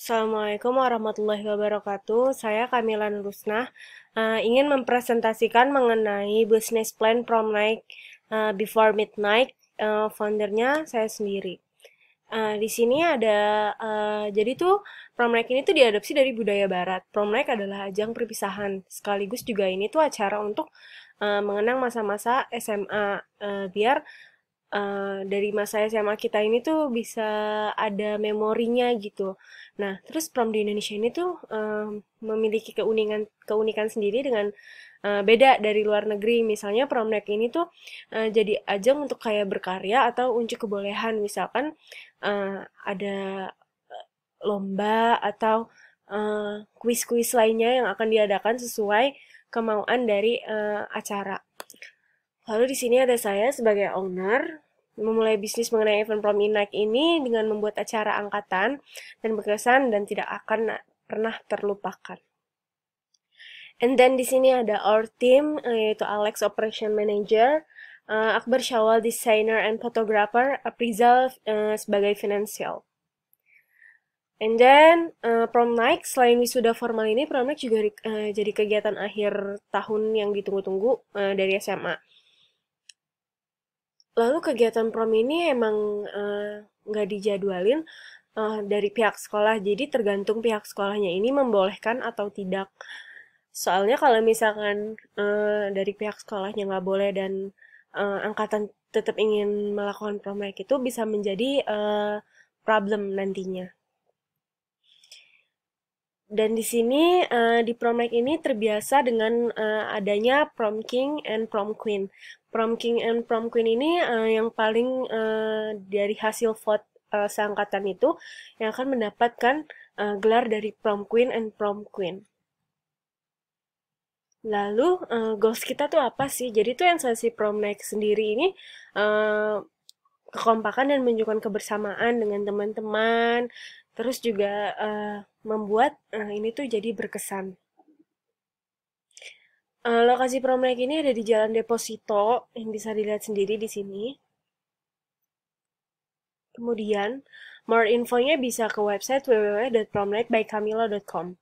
Assalamualaikum warahmatullahi wabarakatuh. Saya Kamila Rusnah. uh, eh, ingin mempresentasikan mengenai business plan prom night uh, eh, before midnight. Uh, foundernya saya sendiri. Uh, di sini ada uh, jadi tuh prom night ini tuh diadopsi dari budaya barat. Prom night adalah ajang perpisahan sekaligus juga ini tuh acara untuk uh, mengenang masa-masa SMA uh, biar uh, dari masa SMA kita ini tuh bisa ada memorinya gitu. Nah, terus prom di Indonesia ini tuh uh, memiliki keunikan keunikan sendiri dengan uh, beda dari luar negeri. Misalnya prom night ini tuh uh, jadi ajang untuk kayak berkarya atau unjuk kebolehan. Misalkan uh, ada lomba atau kuis-kuis uh, lainnya yang akan diadakan sesuai kemauan dari uh, acara. Lalu di sini ada saya sebagai owner memulai bisnis mengenai event prom inak ini dengan membuat acara angkatan dan berkesan dan tidak akan pernah terlupakan. And then di sini ada our team eh, yaitu Alex Operation Manager, uh, Akbar Syawal Designer and Photographer, Aprizal uh, sebagai financial. And then uh, prom night selain wisuda formal ini prom night juga uh, jadi kegiatan akhir tahun yang ditunggu-tunggu uh, dari SMA. Lalu kegiatan prom ini emang eh, nggak uh, dijadwalin uh, dari pihak sekolah, jadi tergantung pihak sekolahnya ini membolehkan atau tidak. Soalnya kalau misalkan uh, dari pihak sekolahnya nggak boleh dan uh, angkatan tetap ingin melakukan prom itu bisa menjadi uh, problem nantinya dan di sini uh, di prom night ini terbiasa dengan uh, adanya prom king and prom queen. Prom king and prom queen ini uh, yang paling uh, dari hasil vote uh, seangkatan itu yang akan mendapatkan uh, gelar dari prom queen and prom queen. Lalu uh, goals kita tuh apa sih? Jadi tuh yang sesi prom night sendiri ini uh, kekompakan dan menunjukkan kebersamaan dengan teman-teman terus juga uh, membuat uh, ini tuh jadi berkesan uh, lokasi promenade ini ada di Jalan Deposito yang bisa dilihat sendiri di sini kemudian more infonya bisa ke website www.promnightbycamila.com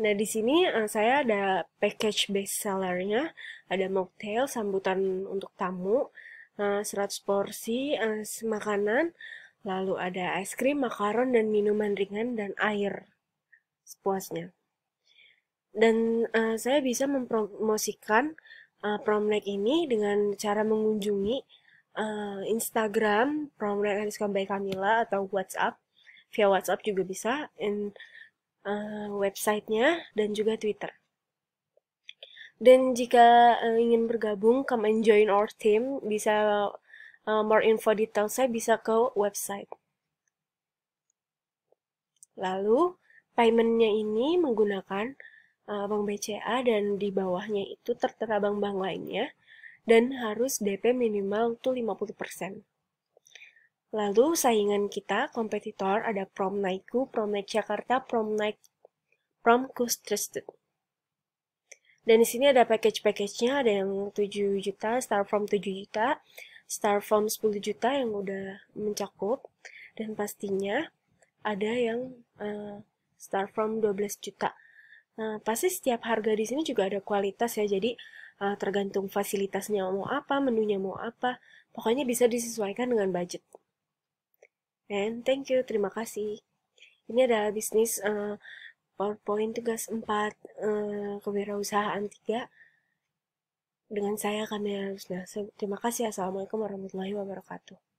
Nah, di sini uh, saya ada package bestsellernya ada mocktail, sambutan untuk tamu, 100 eh, porsi uh, makanan, lalu ada es krim, makaron, dan minuman ringan, dan air sepuasnya. Dan uh, saya bisa mempromosikan uh, ini dengan cara mengunjungi uh, Instagram promlek night by Kamila atau WhatsApp via WhatsApp juga bisa, dan uh, websitenya dan juga Twitter. Dan jika uh, ingin bergabung, come and join our team. Bisa uh, more info detail saya bisa ke website. Lalu paymentnya ini menggunakan uh, bank BCA dan di bawahnya itu tertera bank-bank lainnya dan harus DP minimal itu 50%. Lalu saingan kita, kompetitor, ada Prom Naiku, Prom Naik Jakarta, Prom Naik, Prom Kus Trusted. Dan di sini ada package-package-nya, ada yang 7 juta, start from 7 juta, start from 10 juta yang udah mencakup. Dan pastinya ada yang uh, eh, start from 12 juta. Nah, pasti setiap harga di sini juga ada kualitas ya, jadi uh, tergantung fasilitasnya mau apa, menunya mau apa, pokoknya bisa disesuaikan dengan budget. And thank you, terima kasih. Ini adalah bisnis uh, PowerPoint tugas 4 eh, kewirausahaan 3 dengan saya Kamila Rusna. Terima kasih. Assalamualaikum warahmatullahi wabarakatuh.